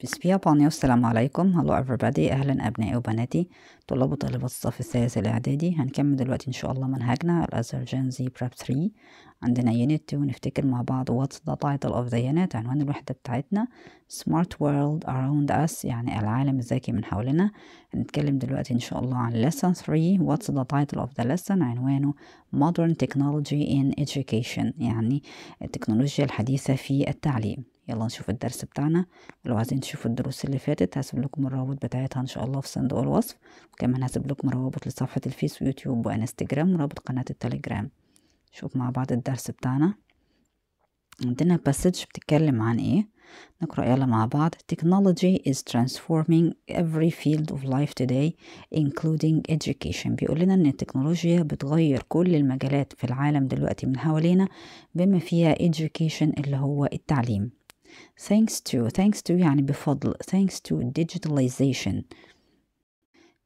بيس بي أبانيو السلام عليكم هلو everybody أهلا أبنائي وبناتي طلاب وطالبات الصف الثالث الإعدادي هنكمل دلوقتي إن شاء الله منهجنا الأزهر جين زي براب 3 عندنا يونت 2 نفتكر مع بعض واتس ذا تايتل أوف ذا يونت عنوان الوحدة بتاعتنا سمارت وورلد أراوند أس يعني العالم الذكي من حولنا هنتكلم دلوقتي إن شاء الله عن lesson 3 واتس ذا تايتل أوف ذا lesson عنوانه modern technology in education يعني التكنولوجيا الحديثة في التعليم يلا نشوف الدرس بتاعنا ولو عايزين تشوفوا الدروس اللي فاتت هسيب لكم الروابط بتاعتها ان شاء الله في صندوق الوصف وكمان هسيب لكم روابط لصفحة الفيس ويوتيوب وانستجرام ورابط قناة التليجرام نشوف مع بعض الدرس بتاعنا عندنا باسج بتتكلم عن ايه نقرأ يلا مع بعض Technology is transforming every field of life today including education بيقول لنا ان التكنولوجيا بتغير كل المجالات في العالم دلوقتي من حوالينا بما فيها education اللي هو التعليم thanks to thanks to يعني بفضل thanks to digitalization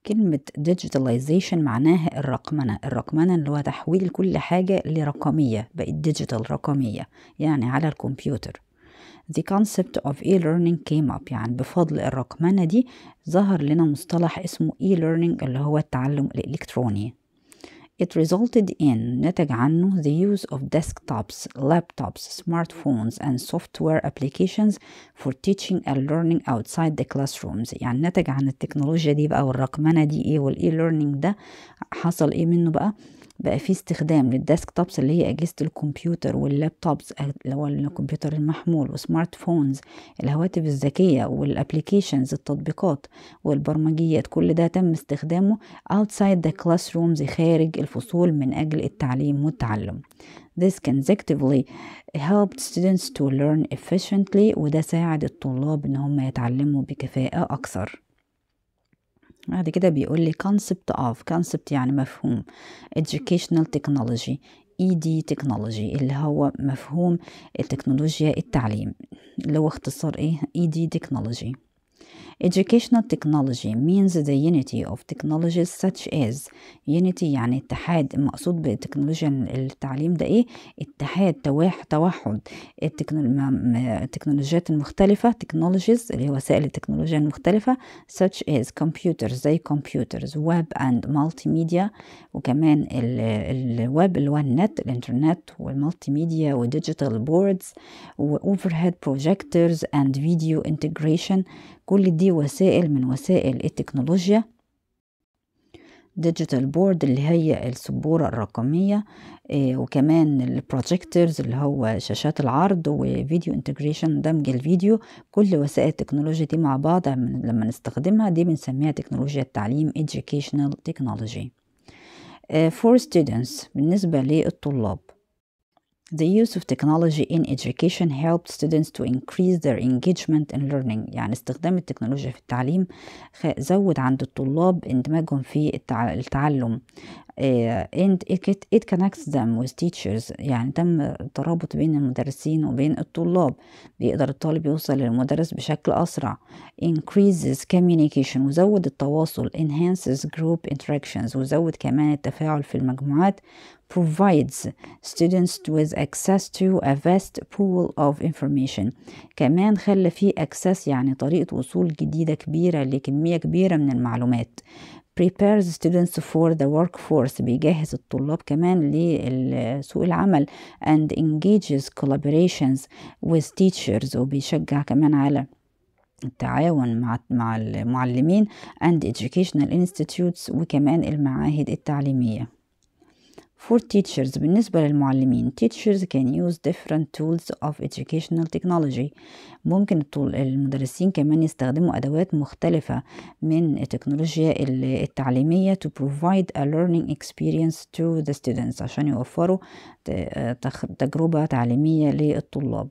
كلمة digitalization معناها الرقمنة الرقمنة اللي هو تحويل كل حاجة لرقمية بقت digital رقمية يعني على الكمبيوتر The concept of e-learning came up يعني بفضل الرقمنة دي ظهر لنا مصطلح اسمه e-learning اللي هو التعلم الإلكتروني It resulted in نتج عنه the use of desktops, laptops, smartphones and software applications for teaching and learning outside the classrooms يعني نتج عن التكنولوجيا دي بقى والرقمنة دي ايه والاي learning ده حصل ايه منه بقى بقى في استخدام للديسك توبس اللي هي أجهزة الكمبيوتر واللابتوبس اللي هو الكمبيوتر المحمول وسمارت فونز الهواتف الذكية والابليكيشنز التطبيقات والبرمجيات كل ده تم استخدامه outside the classrooms خارج الفصول من أجل التعليم والتعلم This can actively helped students to learn efficiently وده ساعد الطلاب ان هم يتعلموا بكفاءة أكثر بعد كده بيقول لي concept of concept يعني مفهوم educational technology ED technology اللي هو مفهوم التكنولوجيا التعليم اللي هو اختصار ايه ED technology Educational technology means the unity of technologies such as unity يعني اتحاد المقصود بالتكنولوجيا التعليم ده ايه اتحاد تواح توحد التكنولوجيات المختلفة technologies اللي هي وسائل التكنولوجيا المختلفة such as computers زي computers web and multimedia وكمان الويب اللي هو النت الانترنت والمالتيميديا وديجيتال بوردز overhead projectors and video integration كل دي وسائل من وسائل التكنولوجيا ديجيتال بورد اللي هي السبورة الرقمية إيه وكمان البروجيكترز اللي هو شاشات العرض وفيديو انتجريشن دمج الفيديو كل وسائل التكنولوجيا دي مع بعض لما نستخدمها دي بنسميها تكنولوجيا التعليم educational technology آه، for students بالنسبة للطلاب The use of technology in education helped students to increase their engagement in learning يعني استخدام التكنولوجيا في التعليم زود عند الطلاب اندماجهم في التعلم آه، and it, it connects them with teachers يعني تم الترابط بين المدرسين وبين الطلاب بيقدر الطالب يوصل للمدرس بشكل أسرع increases communication وزود التواصل enhances group interactions وزود كمان التفاعل في المجموعات provides students with access to a vast pool of information كمان خلى فيه access يعني طريقة وصول جديدة كبيرة لكمية كبيرة من المعلومات prepares students for the workforce بيجهز الطلاب كمان لسوق العمل and engages collaborations with teachers وبيشجع كمان على التعاون مع مع المعلمين and educational institutes وكمان المعاهد التعليميه For teachers بالنسبة للمعلمين teachers can use different tools of educational technology ممكن المدرسين كمان يستخدموا أدوات مختلفة من التكنولوجيا التعليمية to provide a learning experience to the students عشان يوفروا تجربة تعليمية للطلاب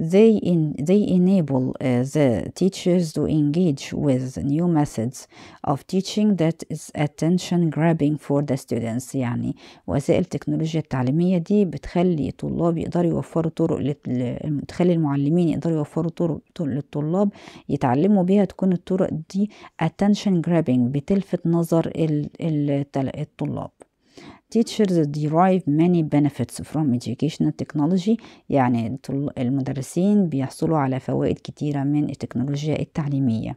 They, in, they enable uh, the teachers to engage with new methods of teaching that is attention grabbing for the students يعني وسائل التكنولوجيا التعليمية دي بتخلي الطلاب يقدروا يوفروا طرق بتخلي المعلمين يقدروا يوفروا طرق للطلاب يتعلموا بيها تكون الطرق دي attention grabbing بتلفت نظر الطلاب teachers derive many benefits from educational technology يعني المدرسين بيحصلوا على فوائد كتيرة من التكنولوجيا التعليمية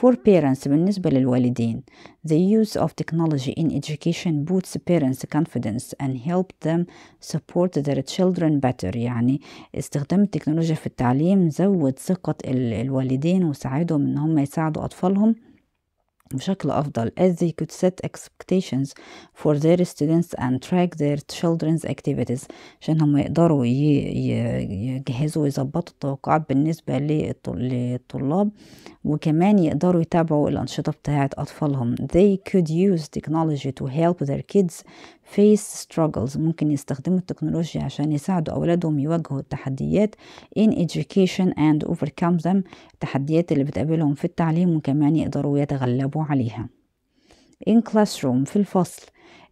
For parents بالنسبة للوالدين The use of technology in education boosts parents' confidence and help them support their children better يعني استخدام التكنولوجيا في التعليم زود ثقة الوالدين وساعدهم ان هم يساعدوا اطفالهم بشكل أفضل as they could set expectations for their students and track their children's activities عشان هم يقدروا يجهزوا ويظبطوا التوقعات بالنسبة للطلاب وكمان يقدروا يتابعوا الأنشطة بتاعة أطفالهم they could use technology to help their kids face struggles ممكن يستخدموا التكنولوجيا عشان يساعدوا أولادهم يواجهوا التحديات in education and overcome them التحديات اللي بتقابلهم في التعليم وكمان يقدروا يتغلبوا عليها in classroom في الفصل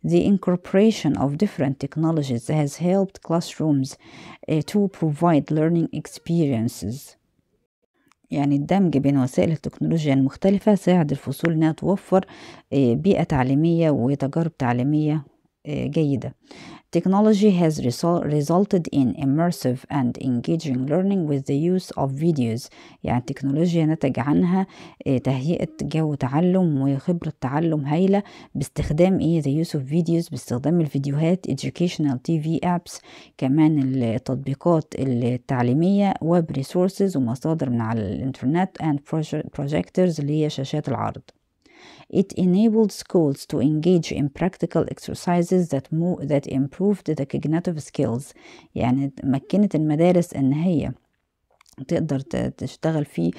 The incorporation of different technologies has helped classrooms eh, to provide learning experiences يعني الدمج بين وسائل التكنولوجيا المختلفة ساعد الفصول إنها توفر eh، بيئة تعليمية وتجارب تعليمية جيدة Technology has resulted in immersive and engaging learning with the use of videos يعني التكنولوجيا نتج عنها آه، تهيئة جو تعلم وخبرة تعلم هايلة باستخدام ايه the use of videos باستخدام الفيديوهات educational TV apps كمان التطبيقات التعليمية web resources ومصادر من على الانترنت and projectors اللي هي شاشات العرض It enabled schools to engage in practical exercises that, that improved the cognitive skills يعني مكنت المدارس إن هي تقدر تشتغل في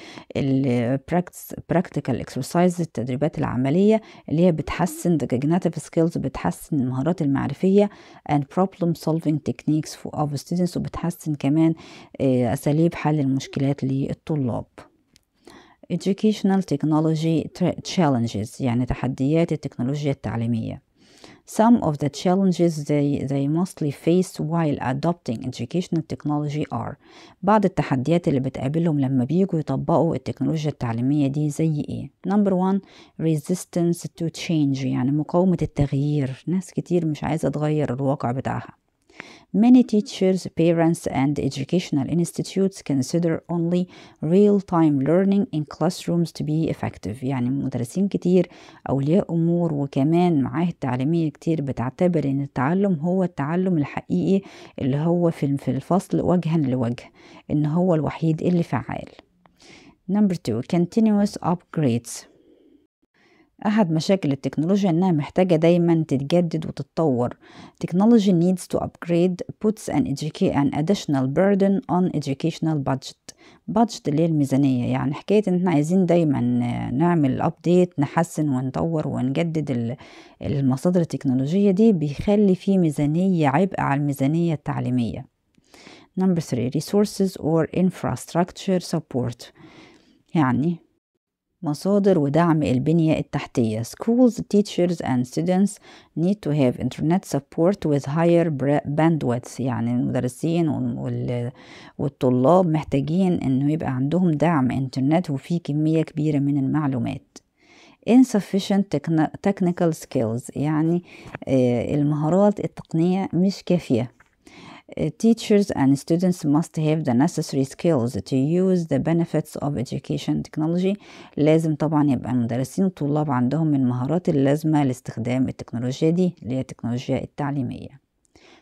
practical exercises التدريبات العملية اللي هي بتحسن the cognitive skills بتحسن المهارات المعرفية and problem solving techniques of students وبتحسن كمان أساليب حل المشكلات للطلاب Educational Technology Challenges يعني تحديات التكنولوجيا التعليمية Some of the challenges they, they mostly face while adopting educational technology are بعض التحديات اللي بتقابلهم لما بيجوا يطبقوا التكنولوجيا التعليمية دي زي ايه Number one resistance to change يعني مقاومة التغيير ناس كتير مش عايزة تغير الواقع بتاعها Many teachers, parents, and educational institutes consider only real-time learning in classrooms to be effective يعني مدرسين كتير أولياء أمور وكمان معاهد تعليمية كتير بتعتبر إن التعلم هو التعلم الحقيقي اللي هو في الفصل وجها لوجه إن هو الوحيد اللي فعال Number two, continuous upgrades أحد مشاكل التكنولوجيا إنها محتاجة دايما تتجدد وتتطور Technology needs to upgrade puts an, an additional burden on educational budget budget اللي هي الميزانية يعني حكاية إن احنا عايزين دايما نعمل أبديت نحسن ونطور ونجدد المصادر التكنولوجية دي بيخلي في ميزانية عبء على الميزانية التعليمية Number 3 resources or infrastructure support يعني مصادر ودعم البنية التحتية Schools, teachers and students need to have internet support with higher bandwidth يعني المدرسين والطلاب محتاجين انه يبقى عندهم دعم انترنت وفيه كمية كبيرة من المعلومات insufficient technical skills يعني آه، المهارات التقنية مش كافية Uh, teachers and students must have the necessary skills to use the benefits of education technology لازم طبعا يبقى المدرسين والطلاب عندهم المهارات اللازمة لاستخدام التكنولوجيا دي اللي هي التكنولوجيا التعليمية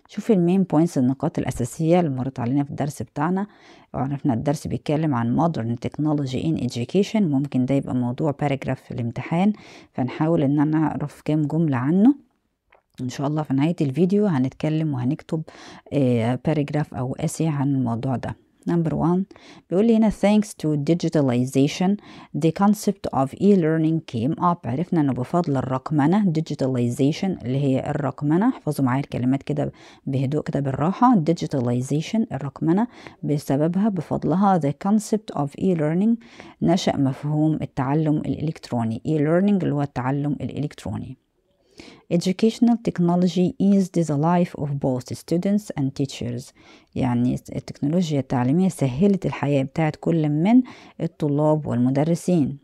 شوف المين بوينتس النقاط الأساسية اللي مرت علينا في الدرس بتاعنا وعرفنا الدرس بيتكلم عن modern technology in education ممكن ده يبقى موضوع باراجراف في الامتحان فنحاول ان انا اعرف كام جملة عنه ان شاء الله في نهاية الفيديو هنتكلم وهنكتب باراجراف آه، أو أسي عن الموضوع ده نمبر 1 بيقول لي هنا thanks to digitalization the concept of e-learning came up عرفنا انه بفضل الرقمنة digitalization اللي هي الرقمنة احفظوا معايا الكلمات كده بهدوء كده بالراحة digitalization الرقمنة بسببها بفضلها the concept of e-learning نشأ مفهوم التعلم الإلكتروني e-learning اللي هو التعلم الإلكتروني Educational technology eased the life of both students and teachers يعني التكنولوجيا التعليمية سهلت الحياة بتاعت كل من الطلاب والمدرسين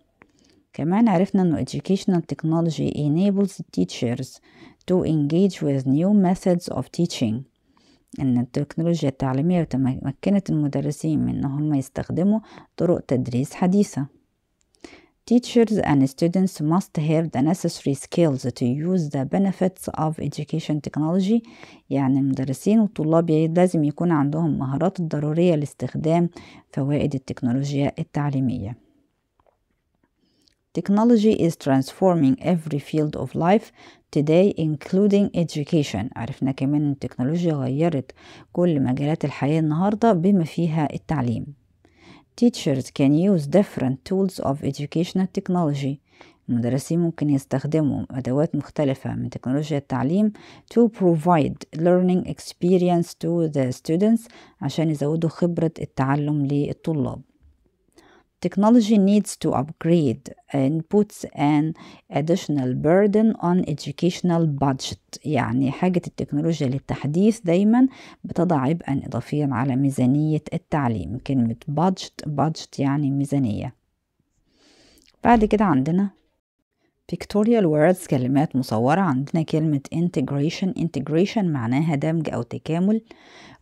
كمان عرفنا انه educational technology enables teachers to engage with new methods of teaching ان التكنولوجيا التعليمية تمكنت المدرسين من انهم يستخدموا طرق تدريس حديثة Teachers and students must have the necessary skills to use the benefits of education technology يعني المدرسين والطلاب لازم يكون عندهم مهارات الضرورية لاستخدام فوائد التكنولوجيا التعليمية Technology is transforming every field of life today including education عرفنا كمان التكنولوجيا غيرت كل مجالات الحياة النهاردة بما فيها التعليم Teachers can use different tools of educational technology المدرسين ممكن يستخدموا أدوات مختلفة من تكنولوجيا التعليم to provide learning experience to the students عشان يزودوا خبرة التعلم للطلاب Technology needs to upgrade and puts an additional burden on educational budget يعني حاجة التكنولوجيا للتحديث دايما بتضع عبئا إضافيا على ميزانية التعليم كلمة budget budget يعني ميزانية بعد كده عندنا pictorial words كلمات مصورة عندنا كلمة integration integration معناها دمج أو تكامل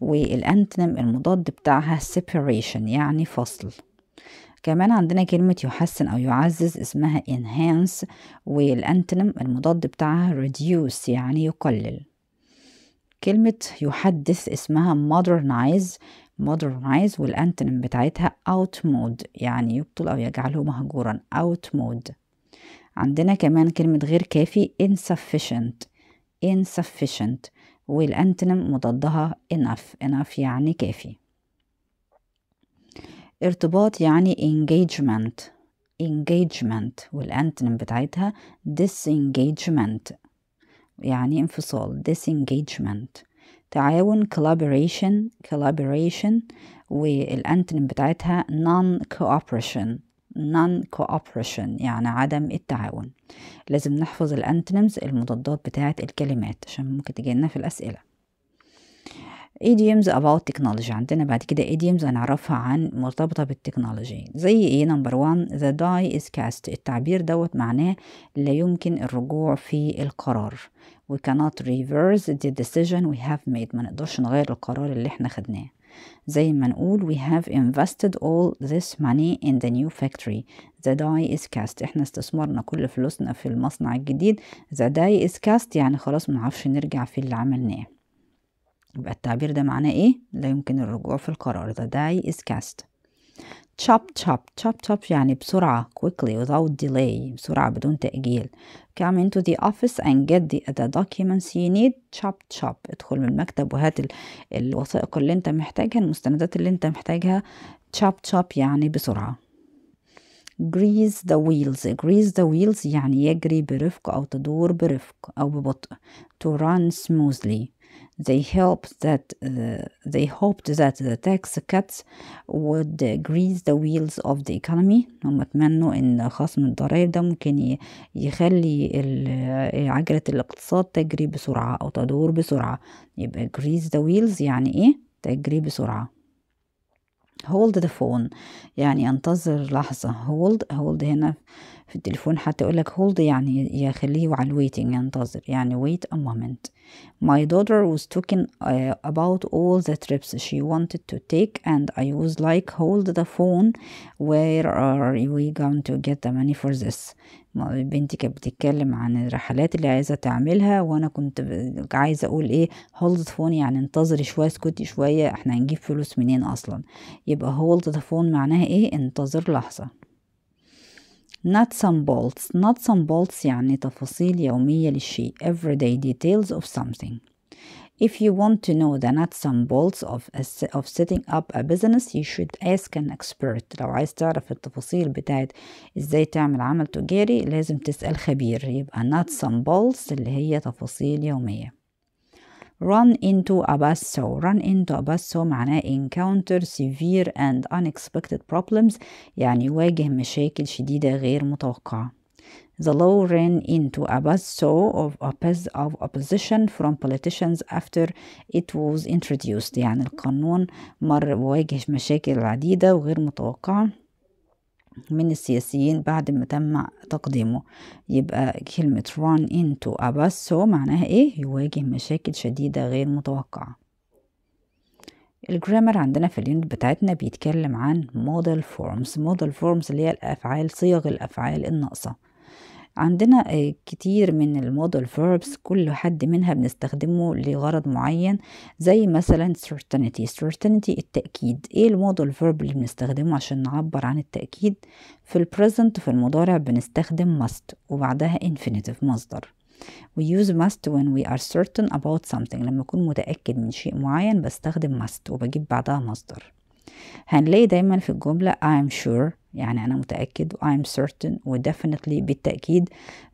والأنتنم المضاد بتاعها separation يعني فصل كمان عندنا كلمة يحسن أو يعزز اسمها enhance والأنتنم المضاد بتاعها reduce يعني يقلل كلمة يحدث اسمها modernize modernize والأنتنم بتاعتها mode يعني يبطل أو يجعله مهجورا outmode عندنا كمان كلمة غير كافي insufficient insufficient والأنتنم مضادها enough enough يعني كافي ارتباط يعني engagement engagement والأنتنم بتاعتها disengagement يعني انفصال disengagement تعاون collaboration collaboration والأنتنم بتاعتها non cooperation non cooperation يعني عدم التعاون لازم نحفظ الأنتنمز المضادات بتاعت الكلمات عشان ممكن تجينا في الأسئلة idioms about technology عندنا بعد كده idioms هنعرفها عن مرتبطة بالتكنولوجي زي ايه نمبر 1 the die is cast التعبير دوت معناه لا يمكن الرجوع في القرار we cannot reverse the decision we have made ما نقدرش نغير القرار اللي احنا خدناه زي ما نقول we have invested all this money in the new factory the die is cast احنا استثمرنا كل فلوسنا في المصنع الجديد the die is cast يعني خلاص منعرفش نرجع في اللي عملناه يبقى التعبير ده معناه ايه لا يمكن الرجوع في القرار the داي is cast chop chop chop chop يعني بسرعة quickly without delay بسرعة بدون تأجيل come into the office and get the, the documents you need chop chop ادخل من المكتب وهات الوثائق اللي انت محتاجها المستندات اللي انت محتاجها chop chop يعني بسرعة grease the wheels grease the wheels يعني يجري برفق أو تدور برفق أو ببطء to run smoothly They hoped that the, they hoped that the tax cuts would grease the wheels of the economy هم اتمنوا ان خصم الضرائب ده ممكن يخلي عجلة الاقتصاد تجري بسرعة او تدور بسرعة يبقى grease the wheels يعني ايه تجري بسرعة hold the phone يعني انتظر لحظة hold hold هنا في التليفون حتى يقول لك هولد يعني يخليه على الويتنج ينتظر يعني wait a moment my daughter was talking uh, about all the trips she wanted to take and I was like hold the phone where are we going to get the money for this بنتي كانت بتتكلم عن الرحلات اللي عايزه تعملها وانا كنت عايزه اقول ايه هولد ذا فون يعني انتظري شويه اسكتي شويه احنا هنجيب فلوس منين اصلا يبقى هولد ذا فون معناها ايه انتظر لحظه Not some bolts Not some bolts يعني تفاصيل يومية للشيء everyday details of something If you want to know the nuts and bolts of, a, of setting up a business you should ask an expert لو عايز تعرف التفاصيل بتاعت ازاي تعمل عمل تجاري لازم تسأل خبير يبقى nuts and bolts اللي هي تفاصيل يومية run into a bus so run into a bus so معناه encounter severe and unexpected problems يعني يواجه مشاكل شديدة غير متوقعة The law ran into a buzzsaw of, of opposition from politicians after it was introduced يعني القانون مر وواجه مشاكل عديدة وغير متوقعة من السياسيين بعد ما تم تقديمه يبقى كلمة run into أباسو معناها إيه؟ يواجه مشاكل شديدة غير متوقعة الجرامر عندنا في اليونت بتاعتنا بيتكلم عن model forms model forms اللي هي الأفعال صيغ الأفعال الناقصة عندنا آه، كتير من المودل verbs كل حد منها بنستخدمه لغرض معين زي مثلا certainty certainty التأكيد ايه المودل verb اللي بنستخدمه عشان نعبر عن التأكيد في البريزنت في المضارع بنستخدم must وبعدها infinitive مصدر We use must when we are certain about something لما أكون متأكد من شيء معين بستخدم must وبجيب بعدها مصدر هنلاقي دايما في الجملة I'm sure يعني أنا متأكد I'm certain و definitely بالتأكيد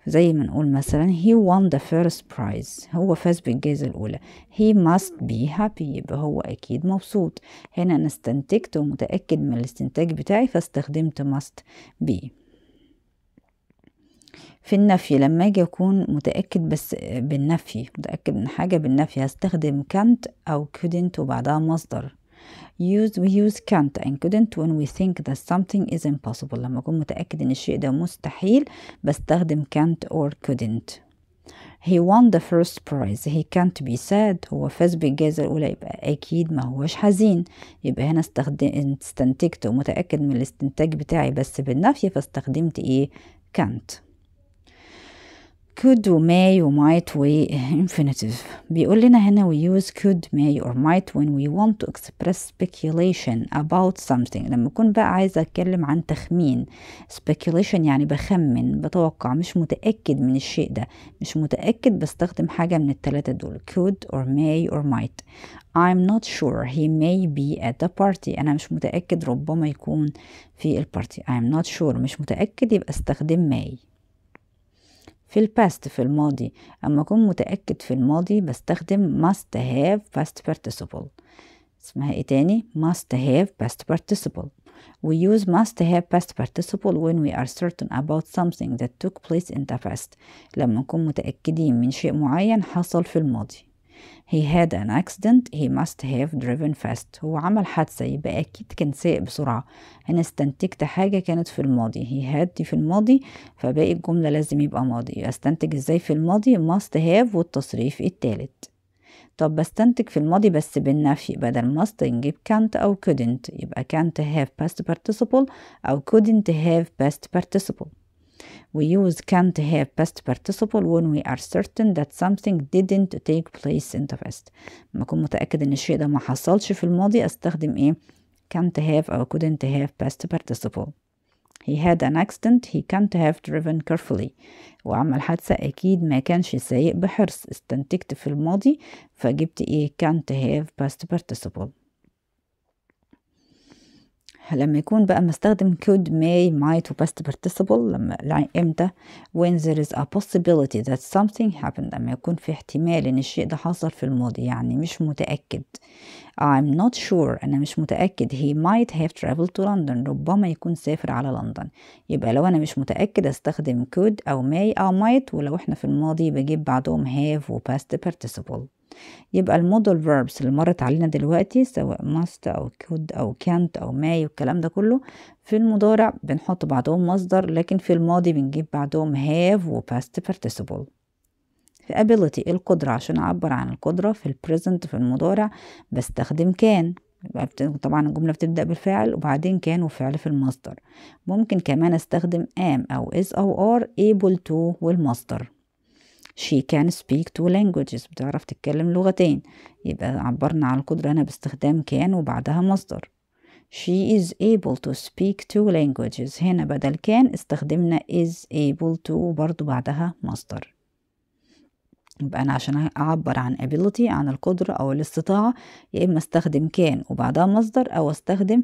زي ما نقول مثلا he won the first prize هو فاز بالجائزة الأولى he must be happy يبقى هو أكيد مبسوط هنا أنا استنتجت ومتأكد من الاستنتاج بتاعي فاستخدمت must be في النفي لما اجي اكون متاكد بس بالنفي متاكد من حاجه بالنفي هستخدم كانت او couldn't وبعدها مصدر use we use can't and couldn't when we think that something is impossible لما أكون متأكد إن الشيء ده مستحيل بستخدم can't or couldn't he won the first prize he can't be sad هو فاز بالجائزة الأولى يبقى أكيد ما هوش حزين يبقى هنا استخدم استنتجت ومتأكد من الاستنتاج بتاعي بس بالنفي فاستخدمت إيه can't could و may و infinitive بيقول لنا هنا we use could may or might when we want to express speculation about something لما أكون بقى عايزة أتكلم عن تخمين speculation يعني بخمن بتوقع مش متأكد من الشيء ده مش متأكد بستخدم حاجة من التلاتة دول could or may or might I'm not sure he may be at the party أنا مش متأكد ربما يكون في البارتي I'm not sure مش متأكد يبقى استخدم may في الباست في الماضي أما أكون متأكد في الماضي بستخدم must have past participle اسمها إيه تاني must have past participle We use must have past participle when we are certain about something that took place in the past لما نكون متأكدين من شيء معين حصل في الماضي he had an accident he must have driven fast هو عمل حادثة يبقى أكيد كان سايق بسرعة أنا استنتجت حاجة كانت في الماضي he had دي في الماضي فباقي الجملة لازم يبقى ماضي أستنتج إزاي في الماضي must have والتصريف التالت طب بستنتج في الماضي بس بالنفي بدل must نجيب can't أو couldn't يبقى can't have past participle أو couldn't have past participle We use can't have past participle when we are certain that something didn't take place in the past لما أكون متأكد إن الشيء ده ما حصلش في الماضي أستخدم إيه can't have أو couldn't have past participle He had an accident he can't have driven carefully وعمل حادثة أكيد ما كانش سايق بحرص استنتجت في الماضي فجبت إيه can't have past participle لما يكون بقى مستخدم could may might و past participle لما امتى when there is a possibility that something happened لما يكون في احتمال ان الشيء ده حصل في الماضي يعني مش متأكد I'm not sure أنا مش متأكد he might have traveled to London ربما يكون سافر على لندن يبقى لو أنا مش متأكد أستخدم could أو may أو might ولو إحنا في الماضي بجيب بعدهم have و past participle يبقى المودل فيربس اللي مرت علينا دلوقتي سواء ماست أو كود أو كانت أو ماي والكلام ده كله في المضارع بنحط بعدهم مصدر لكن في الماضي بنجيب بعدهم هاف وباست بارتيسيبل في ability إيه القدرة عشان أعبر عن القدرة في present في المضارع بستخدم كان طبعا الجملة بتبدأ بالفعل وبعدين كان وفعل في المصدر ممكن كمان استخدم am أو is أو are able to والمصدر she can speak two languages بتعرف تتكلم لغتين يبقى عبرنا على القدرة هنا باستخدام كان وبعدها مصدر she is able to speak two languages هنا بدل كان استخدمنا is able to وبرضو بعدها مصدر يبقى أنا عشان أعبر عن ability عن القدرة أو الاستطاعة يا إما أستخدم كان وبعدها مصدر أو أستخدم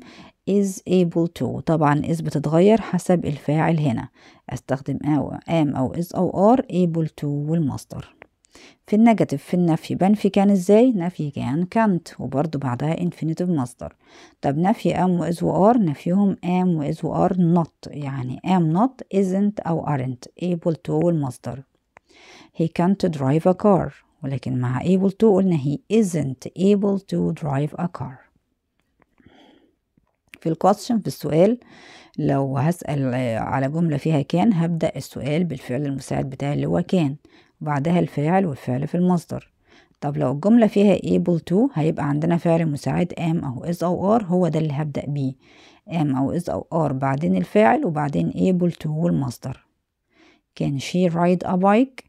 is able to طبعا is بتتغير حسب الفاعل هنا أستخدم أو am أو is أو are able to والمصدر في النيجاتيف في النفي بنفي كان ازاي نفي كان كانت وبرضو بعدها انفينيتيف مصدر طب نفي ام واز وار نفيهم ام واز وار نوت يعني ام نوت isn't او aren't able to والمصدر he can't drive a car ولكن مع able to قلنا he isn't able to drive a car في الكوتشن في السؤال لو هسأل آه، على جملة فيها كان هبدأ السؤال بالفعل المساعد بتاعي اللي هو كان وبعدها الفاعل والفعل في المصدر طب لو الجملة فيها able to هيبقى عندنا فعل مساعد am أو is أو are هو ده اللي هبدأ بيه am أو is أو are بعدين الفاعل وبعدين able to والمصدر كان she ride a bike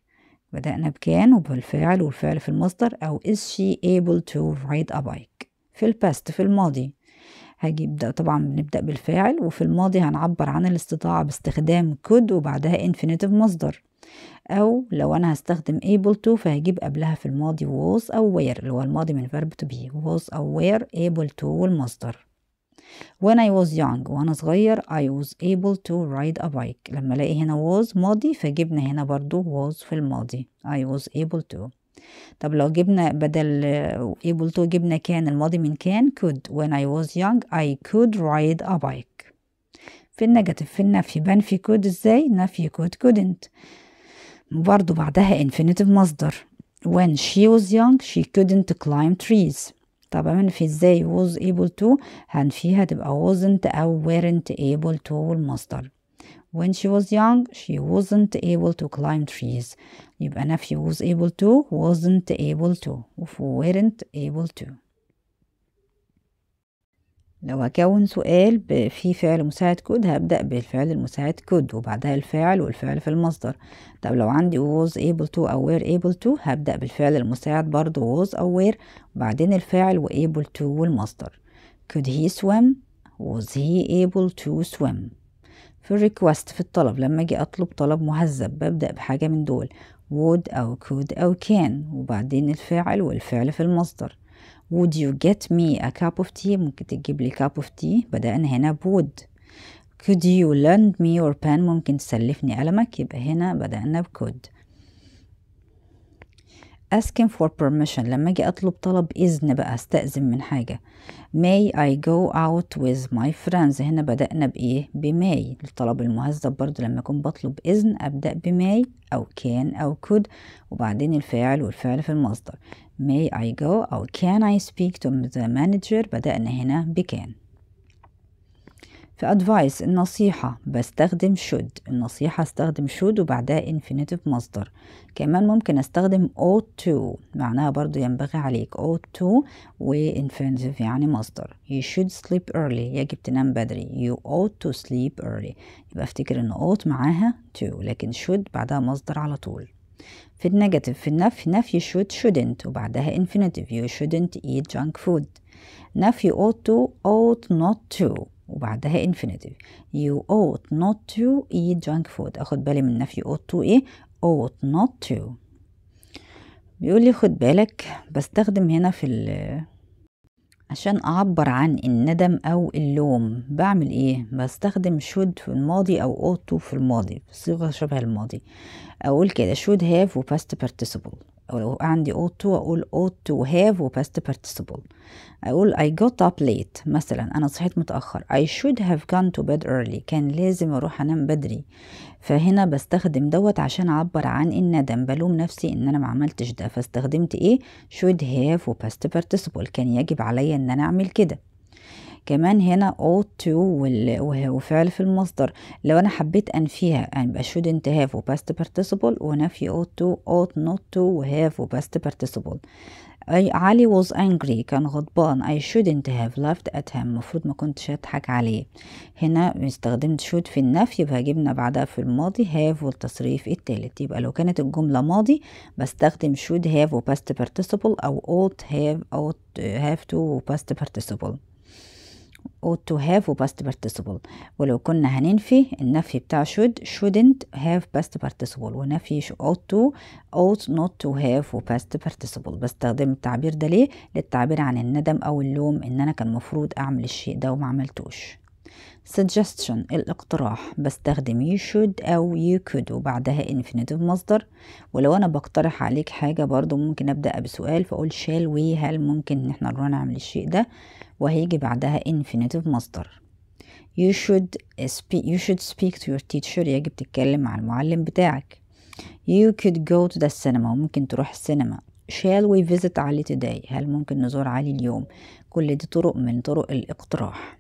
بدأنا بكان وبالفعل والفعل في المصدر أو is she able to ride a bike في الباست في الماضي هجيب طبعا بنبدأ بالفاعل وفي الماضي هنعبر عن الاستطاعة باستخدام could وبعدها infinitive مصدر أو لو أنا هستخدم able to فهجيب قبلها في الماضي was أو where اللي هو الماضي من verb to be was أو where able to والمصدر when I was young وانا صغير I was able to ride a bike لما الاقي هنا was ماضي فجبنا هنا برضو was في الماضي I was able to طب لو جبنا بدل able to جبنا كان الماضي من كان could when I was young I could ride a bike في النيجاتيف في النفي بنفي could ازاي نفي could couldn't برضو بعدها infinitive مصدر when she was young she couldn't climb trees طبعا في ازاي was able to فيها تبقى wasn't أو weren't able to المصدر When she was young she wasn't able to climb trees يبقى نفي was able to wasn't able to weren't able to لو هكون سؤال في فعل مساعد كود هبدأ بالفعل المساعد كود وبعدها الفاعل والفعل في المصدر طب لو عندي was able to أو were able to هبدأ بالفعل المساعد برضو was أو were وبعدين الفاعل و able to والمصدر could he swim was he able to swim في الريكوست في الطلب لما أجي أطلب طلب مهذب ببدأ بحاجة من دول would أو could أو can وبعدين الفاعل والفعل في المصدر would you get me a cup of tea ممكن تجيب لي cup of tea بدأنا هنا بود could you lend me your pen ممكن تسلفني قلمك يبقى هنا بدأنا could asking for permission لما اجي اطلب طلب اذن بقى استأذن من حاجة may I go out with my friends هنا بدأنا بايه بماي الطلب المهذب برضو لما اكون بطلب اذن ابدأ بماي او can او could وبعدين الفاعل والفعل في المصدر may I go او can I speak to the manager بدأنا هنا بكان في أدفايس النصيحة بستخدم should النصيحة استخدم should وبعدها infinitive مصدر كمان ممكن استخدم ought to معناها برضو ينبغي عليك ought to و infinitive يعني مصدر you should sleep early يجب تنام بدري يو ought to sleep early يبقى افتكر ان ought معاها to لكن should بعدها مصدر على طول في النيجاتيف في النفي نفي should shouldn't وبعدها infinitive يو shouldn't ايت junk فود نفي ought تو ought نوت تو وبعدها infinitive you ought not to eat junk food اخد بالي من نفي ought to ايه ought not to بيقول لي خد بالك بستخدم هنا في ال عشان أعبر عن الندم أو اللوم بعمل إيه؟ بستخدم should في الماضي أو ought to في الماضي صيغة شبه الماضي أقول كده should have و past participle او لو عندي ought to اقول ought to have و past participle اقول I got up late مثلا انا صحيت متأخر I should have gone to bed early كان لازم اروح انام بدري فهنا بستخدم دوت عشان اعبر عن الندم بلوم نفسي ان انا ما عملتش ده فاستخدمت ايه should have و past participle كان يجب عليا ان انا اعمل كده كمان هنا ought to وفعل في المصدر لو انا حبيت انفيها يعني يبقى shouldn't have past participle ونفي ought to ought not to و past participle علي was angry كان غضبان I shouldn't have laughed at him المفروض ما كنتش اضحك عليه هنا استخدمت should في النفي يبقى جبنا بعدها في الماضي have والتصريف التالت يبقى لو كانت الجملة ماضي بستخدم should have و past participle أو ought have ought have to و past participle ought to have و past participle ولو كنا هننفي النفي بتاع should shouldn't have past participle ونفي ought to ought not to have و past participle بستخدم التعبير ده ليه للتعبير عن الندم أو اللوم إن أنا كان المفروض أعمل الشيء ده وما عملتوش suggestion الاقتراح بستخدم you should أو you could وبعدها infinitive مصدر ولو أنا بقترح عليك حاجة برضو ممكن أبدأ بسؤال فأقول shall we هل ممكن إن احنا نروح نعمل الشيء ده وهيجي بعدها infinitive مصدر you should speak you should speak to your teacher يجب تتكلم مع المعلم بتاعك you could go to the cinema ممكن تروح السينما shall we visit علي today هل ممكن نزور علي اليوم كل دي طرق من طرق الاقتراح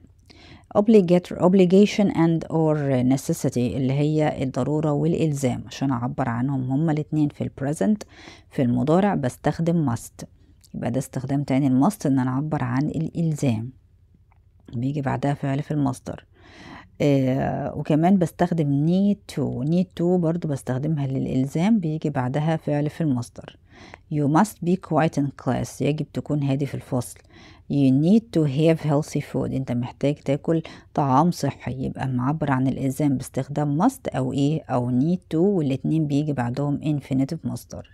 obligation and or necessity اللي هي الضرورة والإلزام عشان أعبر عنهم هما الاتنين في present في المضارع بستخدم must يبقى ده استخدام تاني الماست إن أنا أعبر عن الإلزام بيجي بعدها فعل في المصدر آه وكمان بستخدم need to need to برضو بستخدمها للإلزام بيجي بعدها فعل في المصدر you must be quiet in class يجب تكون هادي في الفصل you need to have healthy food انت محتاج تاكل طعام صحي يبقى معبر عن الالزام باستخدام must او ايه او need to والاتنين بيجي بعدهم infinitive مصدر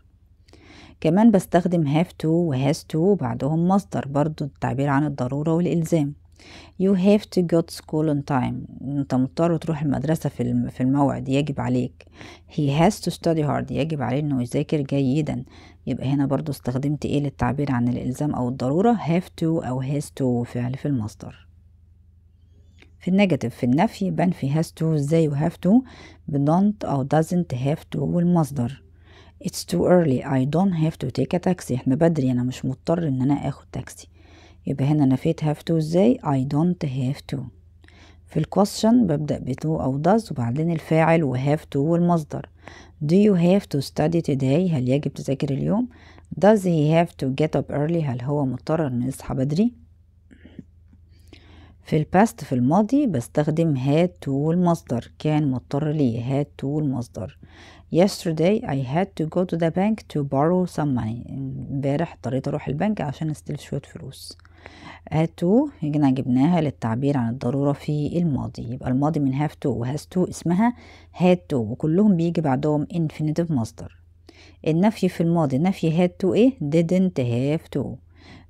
كمان بستخدم have to و has to بعدهم مصدر برضو التعبير عن الضرورة والالزام you have to go to school on time انت مضطر تروح المدرسة في في الموعد يجب عليك he has to study hard يجب عليه انه يذاكر جيدا يبقى هنا برضو استخدمت ايه للتعبير عن الالزام او الضرورة have to او has to فعل في المصدر في النيجاتيف في النفي بنفي has to ازاي و have to ب don't او doesn't have to والمصدر it's too early I don't have to take a taxi احنا بدري انا مش مضطر ان انا اخد تاكسي يبقى هنا نفيت هاف تو ازاي I don't have to في الكوستشن ببدأ بتو أو does وبعدين الفاعل وهاف تو والمصدر Do you have to study today؟ هل يجب تذاكر اليوم؟ Does he have to get up early؟ هل هو مضطر إنه يصحى بدري؟ في الباست في الماضي بستخدم had to والمصدر كان مضطر ليه had to والمصدر yesterday I had to go to the bank to borrow some money امبارح اضطريت اروح البنك عشان استلف شوية فلوس هاتو يجينا هنا جبناها للتعبير عن الضرورة في الماضي يبقى الماضي من have to و has to اسمها had to وكلهم بيجي بعدهم infinitive مصدر النفي في الماضي نفي had to ايه didn't have to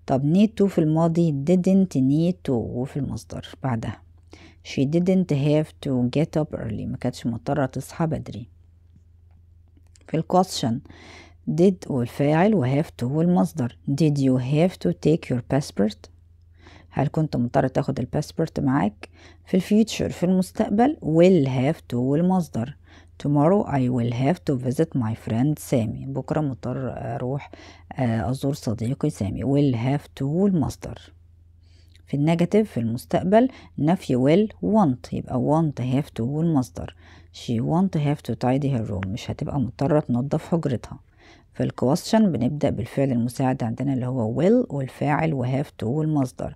طب need to في الماضي didn't need to وفي المصدر بعدها she didn't have to get up early ما كانتش مضطرة تصحى بدري في question did والفاعل و have to والمصدر did you have to take your passport هل كنت مضطر تاخد الباسبورت معاك في الفيوتشر في المستقبل will have to والمصدر tomorrow I will have to visit my friend سامي بكرة مضطر أروح آه، أزور صديقي سامي will have to والمصدر في النيجاتيف في المستقبل نفي will want يبقى want have to والمصدر she want have to tidy her room مش هتبقى مضطرة تنظف حجرتها في الكوستشن بنبدأ بالفعل المساعد عندنا اللي هو will والفاعل و have to والمصدر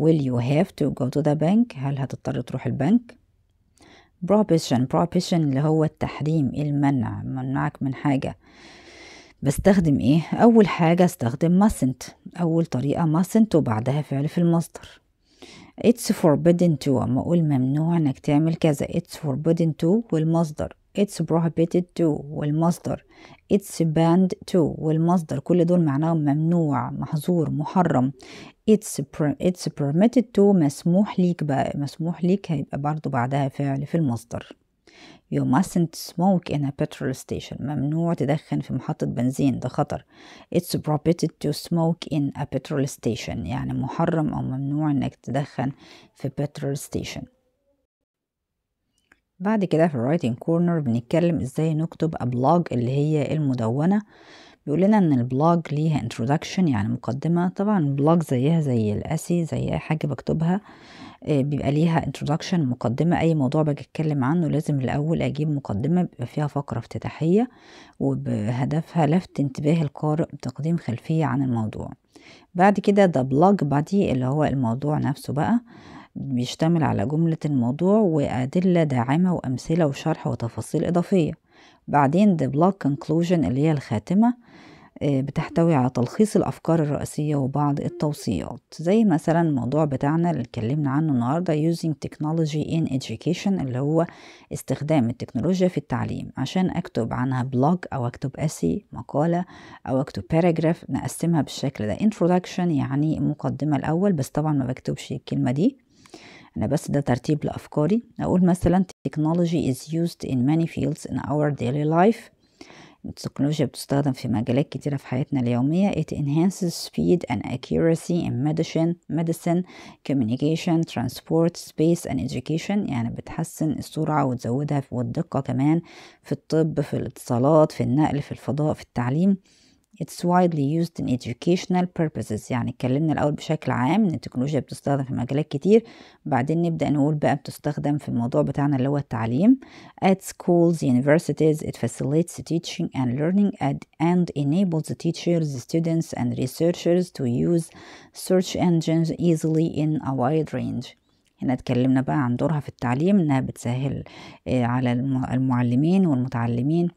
will you have to go to the bank هل هتضطر تروح البنك prohibition prohibition اللي هو التحريم المنع منعك من حاجة بستخدم ايه اول حاجة استخدم mustn't اول طريقة mustn't وبعدها فعل في المصدر it's forbidden to اما اقول ممنوع انك تعمل كذا it's forbidden to والمصدر it's prohibited to والمصدر it's banned to والمصدر كل دول معناه ممنوع محظور محرم it's per, it's permitted to مسموح ليك بقى مسموح ليك هيبقى برضو بعدها فعل في المصدر You mustn't smoke in a petrol station ممنوع تدخن في محطة بنزين ده خطر It's prohibited to smoke in a petrol station يعني محرم أو ممنوع إنك تدخن في petrol station بعد كده في الرايتنج كورنر بنتكلم ازاي نكتب ابلاج اللي هي المدونة بيقول لنا ان البلاج ليها انترودكشن يعني مقدمة طبعا البلاج زيها زي الاسي زي اي حاجة بكتبها آه، بيبقى ليها انترودكشن مقدمة اي موضوع باجي اتكلم عنه لازم الاول اجيب مقدمة بيبقى فيها فقرة افتتاحية وبهدفها لفت انتباه القارئ بتقديم خلفية عن الموضوع بعد كده ده بلاج بادي اللي هو الموضوع نفسه بقى بيشتمل على جملة الموضوع وأدلة داعمة وأمثلة وشرح وتفاصيل إضافية بعدين the block conclusion اللي هي الخاتمة آه، بتحتوي على تلخيص الأفكار الرئيسية وبعض التوصيات زي مثلا الموضوع بتاعنا اللي اتكلمنا عنه النهاردة using technology in education اللي هو استخدام التكنولوجيا في التعليم عشان أكتب عنها بلوج أو أكتب أسي مقالة أو أكتب paragraph نقسمها بالشكل ده introduction يعني مقدمة الأول بس طبعا ما بكتبش الكلمة دي أنا بس ده ترتيب لأفكاري أقول مثلا technology is used in many fields in our daily life التكنولوجيا بتستخدم في مجالات كتيرة في حياتنا اليومية it enhances speed and accuracy in medicine, medicine communication, transport, space and education يعني بتحسن السرعة وتزودها والدقة كمان في الطب في الاتصالات في النقل في الفضاء في التعليم It's widely used in educational purposes يعني اتكلمنا الأول بشكل عام إن التكنولوجيا بتستخدم في مجالات كتير بعدين نبدأ نقول بقى بتستخدم في الموضوع بتاعنا اللي هو التعليم at schools universities it facilitates teaching and learning and enables the teachers students and researchers to use search engines easily in a wide range هنا اتكلمنا بقى عن دورها في التعليم إنها بتسهل على المعلمين والمتعلمين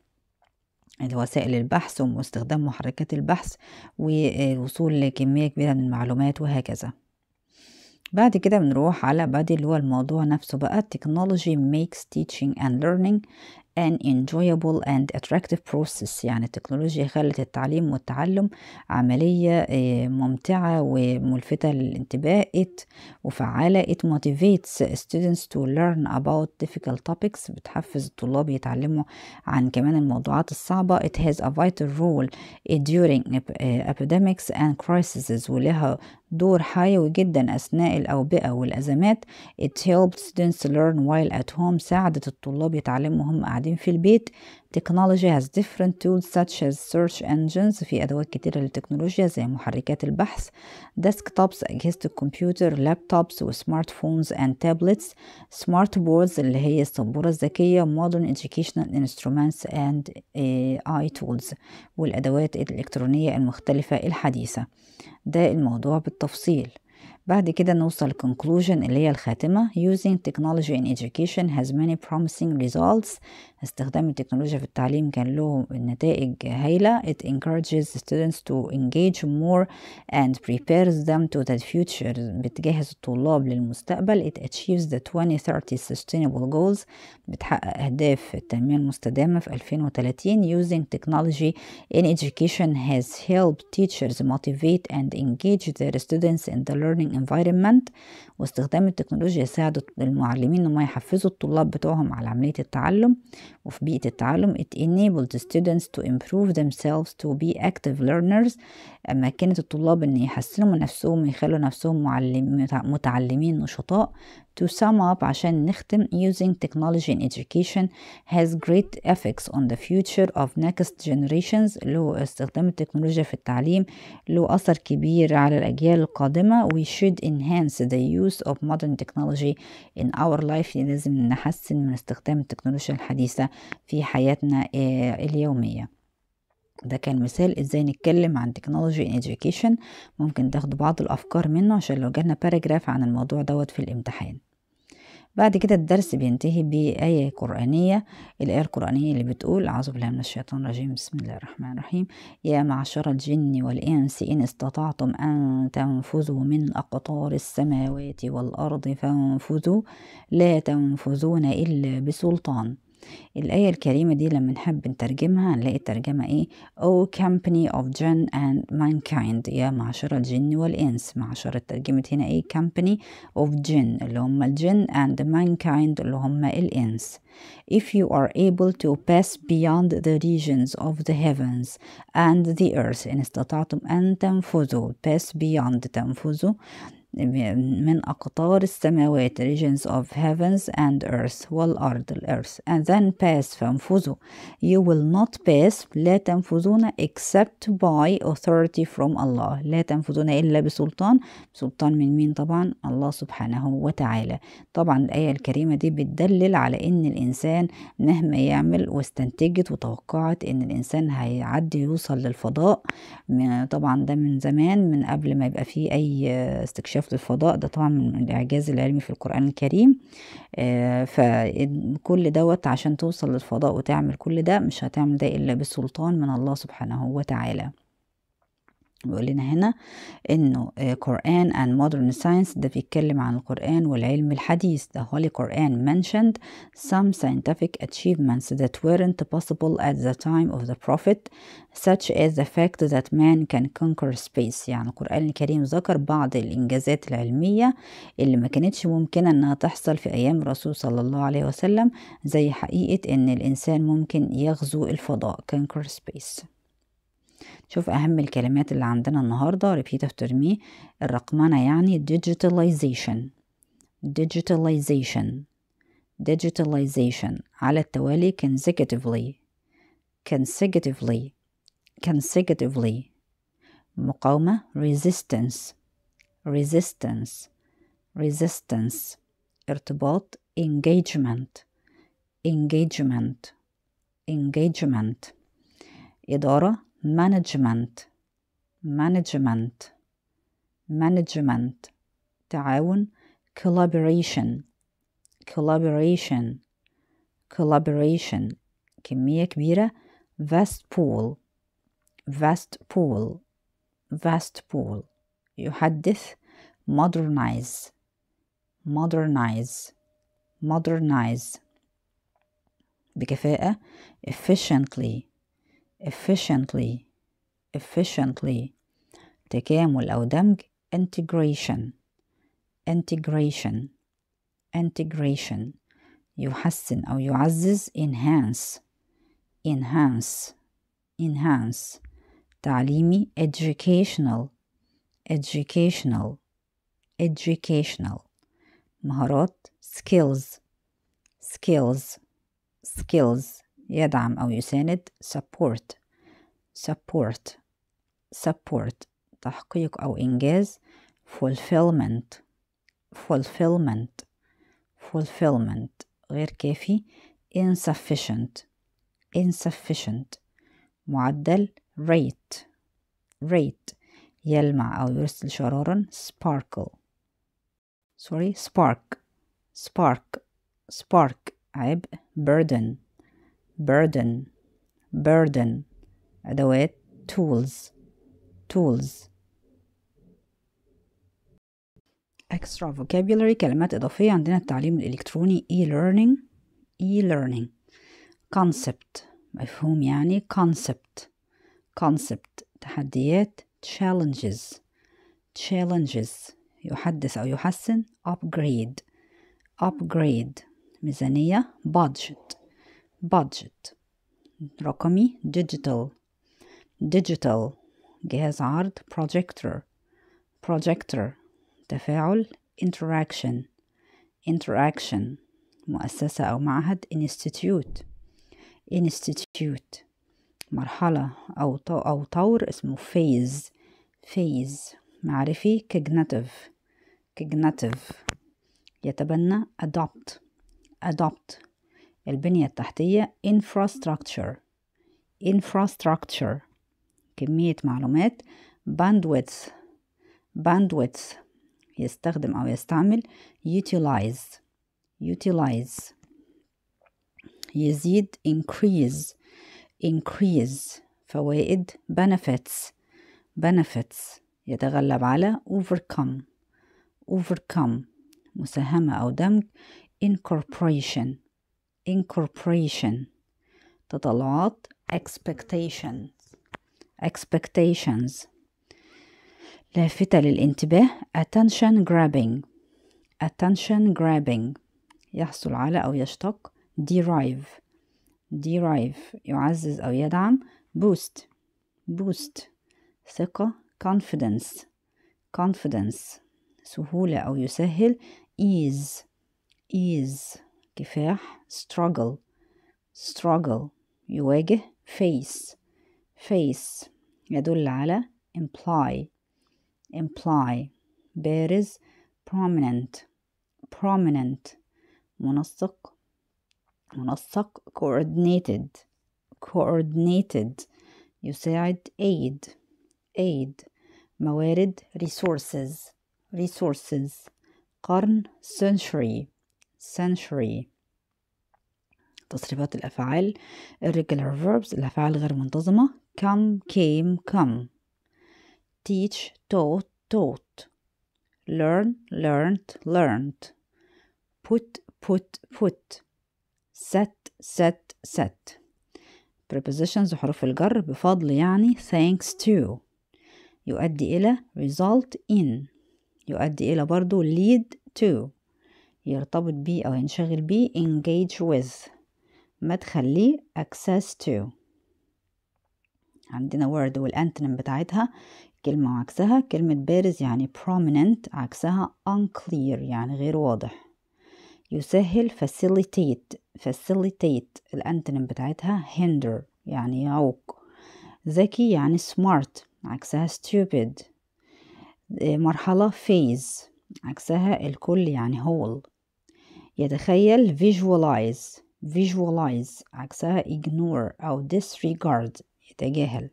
وسائل البحث واستخدام محركات البحث والوصول لكمية كبيرة من المعلومات وهكذا بعد كده بنروح على بادي اللي هو الموضوع نفسه بقى technology makes teaching and learning an enjoyable and attractive process يعني التكنولوجيا خلت التعليم والتعلم عملية آه، ممتعة وملفتة للانتباه it وفعالة it motivates students to learn about difficult topics بتحفز الطلاب يتعلموا عن كمان الموضوعات الصعبة it has a vital role during آه، epidemics and crises ولها دور حيوي جدا أثناء الأوبئة والأزمات it helps students learn while at home ساعدت الطلاب يتعلموا هم قاعدين قاعدين في البيت technology has different tools such as search engines في أدوات كتيرة للتكنولوجيا زي محركات البحث desktops أجهزة الكمبيوتر لابتوبس وسمارت فونز and tablets smart boards اللي هي السبورة الذكية modern educational instruments and AI tools والأدوات الإلكترونية المختلفة الحديثة ده الموضوع بالتفصيل بعد كده نوصل conclusion اللي هي الخاتمة using technology in education has many promising results استخدام التكنولوجيا في التعليم كان له نتائج هايلة it encourages students to engage more and prepares them to the future بتجهز الطلاب للمستقبل it achieves the 2030 sustainable goals بتحقق أهداف التنمية المستدامة في 2030 using technology in education has helped teachers motivate and engage their students in the learning environment واستخدام التكنولوجيا يساعد المعلمين إنهم يحفزوا الطلاب بتوعهم على عملية التعلم وفي بيئة التعلم it enabled the students to improve themselves to be active learners أما كانت الطلاب إن يحسنوا من نفسهم ويخلوا نفسهم معلم متعلمين نشطاء To sum up عشان نختم using technology in education has great effects on the future of next generations له استخدام التكنولوجيا في التعليم له أثر كبير على الأجيال القادمة we should enhance the use of modern technology in our life لازم نحسن من استخدام التكنولوجيا الحديثة في حياتنا آه، اليومية ده كان مثال ازاي نتكلم عن تكنولوجي ان education ممكن تاخدوا بعض الافكار منه عشان لو جالنا باراجراف عن الموضوع دوت في الامتحان بعد كده الدرس بينتهي بآية قرآنية الآية القرآنية اللي بتقول أعوذ بالله من الشيطان الرجيم بسم الله الرحمن الرحيم يا معشر الجن والإنس إن استطعتم أن تنفذوا من أقطار السماوات والأرض فانفذوا لا تنفذون إلا بسلطان الآية الكريمة دي لما نحب نترجمها هنلاقي الترجمة إيه أو company of Jinn and mankind يا معشر الجن والإنس معشرة الترجمة هنا إيه company of Jinn اللي هم الجن and mankind اللي هم الإنس if you are able to pass beyond the regions of the heavens and the earth إن استطعتم أن تنفذوا pass beyond تنفذوا من أقطار السماوات regions of heavens and earth والأرض الأرض and then pass فانفذوا you will not pass لا تنفذون except by authority from Allah لا تنفذون إلا بسلطان سلطان من مين طبعا الله سبحانه وتعالى طبعا الآية الكريمة دي بتدلل على إن الإنسان مهما يعمل واستنتجت وتوقعت إن الإنسان هيعدي يوصل للفضاء طبعا ده من زمان من قبل ما يبقى فيه أي استكشاف اكتشاف الفضاء ده طبعا من الإعجاز العلمي في القرآن الكريم آه، فكل دوت عشان توصل للفضاء وتعمل كل ده مش هتعمل ده إلا بسلطان من الله سبحانه وتعالى بيقول لنا هنا انه قرآن اند مودرن ساينس ده بيتكلم عن القرآن والعلم الحديث ده هولي قران mentioned some scientific achievements that weren't possible at the time of the prophet such as the fact that man can conquer space يعني القرآن الكريم ذكر بعض الإنجازات العلمية اللي ما كانتش ممكنة إنها تحصل في أيام الرسول صلى الله عليه وسلم زي حقيقة إن الإنسان ممكن يغزو الفضاء conquer space شوف أهم الكلمات اللي عندنا النهاردة repeat after me الرقمنة يعني digitalization digitalization digitalization على التوالي consecutively consecutively consecutively مقاومة resistance resistance resistance ارتباط engagement engagement engagement إدارة management management management تعاون collaboration collaboration collaboration كمية كبيرة vast pool vast pool vast pool يحدث modernize modernize modernize بكفاءة efficiently efficiently efficiently تكامل أو دمج integration integration integration يحسن أو يعزز enhance enhance enhance تعليمي educational educational educational مهارات skills skills skills يدعم أو يساند support support support تحقيق أو إنجاز fulfillment fulfillment fulfillment غير كافي insufficient insufficient معدل rate rate يلمع أو يرسل شرارا sparkle sorry spark spark spark عبء burden burden burden أدوات tools tools extra vocabulary كلمات إضافية عندنا التعليم الإلكتروني e-learning e-learning concept مفهوم يعني concept concept تحديات challenges challenges يحدث أو يحسن upgrade upgrade ميزانية budget budget رقمي digital digital جهاز عرض projector projector تفاعل interaction interaction مؤسسة أو معهد institute institute مرحلة أو أو طور اسمه phase phase معرفي cognitive cognitive يتبنى adopt adopt البنية التحتية infrastructure infrastructure كمية معلومات bandwidth bandwidth يستخدم أو يستعمل utilize utilize يزيد increase increase فوائد benefits benefits يتغلب على overcome overcome مساهمة أو دمج incorporation incorporation lot expectations expectations لافتة للانتباه attention grabbing attention grabbing يحصل على أو يشتق derive derive يعزز أو يدعم boost boost ثقة confidence confidence سهولة أو يسهل ease ease كفاح struggle struggle يواجه face face يدل على imply imply بارز prominent prominent منسق منسق coordinated coordinated يساعد aid aid موارد resources resources قرن century century تصريفات الأفعال irregular verbs الأفعال غير منتظمة come came come teach taught taught learn learned learned put put put set set set prepositions وحروف الجر بفضل يعني thanks to يؤدي إلى result in يؤدي إلى برضو lead to يرتبط بيه أو ينشغل بيه engage with ما تخليه access to عندنا word والأنتنم بتاعتها كلمة وعكسها كلمة بارز يعني prominent عكسها unclear يعني غير واضح يسهل facilitate facilitate الأنتنم بتاعتها hinder يعني يعوق ذكي يعني smart عكسها stupid مرحلة phase عكسها الكل يعني whole يتخيل visualize visualize عكسها ignore أو disregard يتجاهل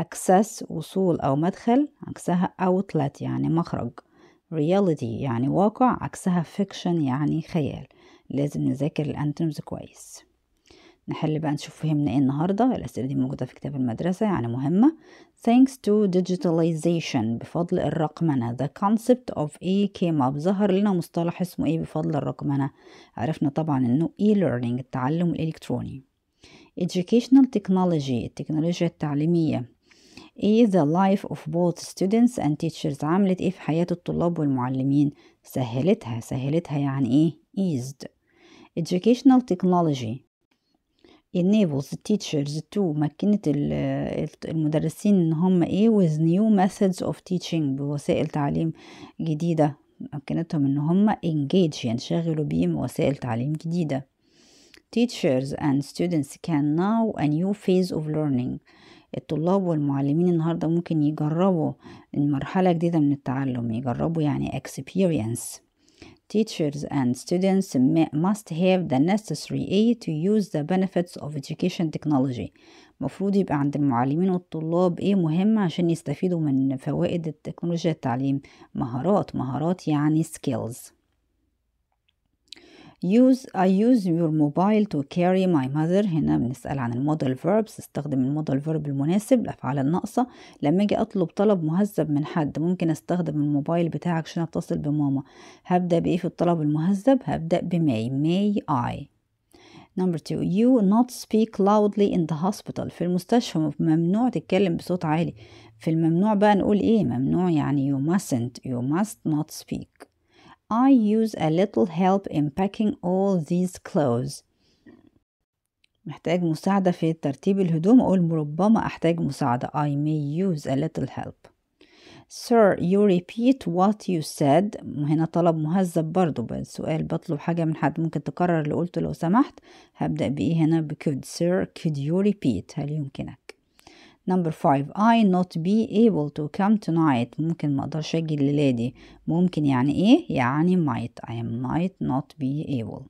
access وصول أو مدخل عكسها outlet يعني مخرج reality يعني واقع عكسها fiction يعني خيال لازم نذاكر الأنتونيمز كويس نحل بقى نشوف فهمنا ايه النهاردة الأسئلة دي موجودة في كتاب المدرسة يعني مهمة thanks to digitalization بفضل الرقمنة the concept of a came up ظهر لنا مصطلح اسمه ايه بفضل الرقمنة عرفنا طبعا انه e-learning التعلم الإلكتروني educational technology التكنولوجيا التعليمية ايه the life of both students and teachers عملت ايه في حياة الطلاب والمعلمين سهلتها سهلتها يعني ايه eased educational technology the teachers to مكنة المدرسين ان هم ايه with new methods of teaching بوسائل تعليم جديدة مكنتهم ان هم engage ينشغلوا بيهم وسائل تعليم جديدة teachers and students can now a new phase of learning الطلاب والمعلمين النهاردة ممكن يجربوا المرحلة جديدة من التعلم يجربوا يعني experience Teachers and students must have the necessary aid to use the benefits of education technology المفروض يبقى عند المعلمين والطلاب ايه مهم عشان يستفيدوا من فوائد التكنولوجيا التعليم مهارات مهارات يعني skills use I use your mobile to carry my mother هنا بنسأل عن المودال فيربس استخدم المودال فيرب المناسب الأفعال الناقصة لما أجي أطلب طلب مهذب من حد ممكن أستخدم الموبايل بتاعك عشان أتصل بماما هبدأ بإيه في الطلب المهذب هبدأ بماي may I Number two, you not speak loudly in the hospital. في المستشفى ممنوع تتكلم بصوت عالي. في الممنوع بقى نقول إيه؟ ممنوع يعني you mustn't, you must not speak. I use a little help in packing all these clothes محتاج مساعدة في ترتيب الهدوم أقول ربما أحتاج مساعدة I may use a little help Sir you repeat what you said هنا طلب مهذب برضو بالسؤال بطلب حاجة من حد ممكن تكرر اللي قلته لو سمحت هبدأ بإيه هنا ب could Sir could you repeat هل يمكنك Number five I not be able to come tonight ممكن ما اقدرش اجي الليلة ممكن يعني ايه يعني might I might not be able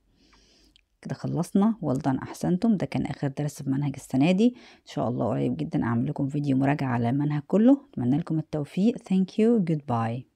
كده خلصنا well done احسنتم ده كان اخر درس في منهج السنة دي ان شاء الله قريب جدا اعمل لكم فيديو مراجعة على المنهج كله اتمنى لكم التوفيق thank you goodbye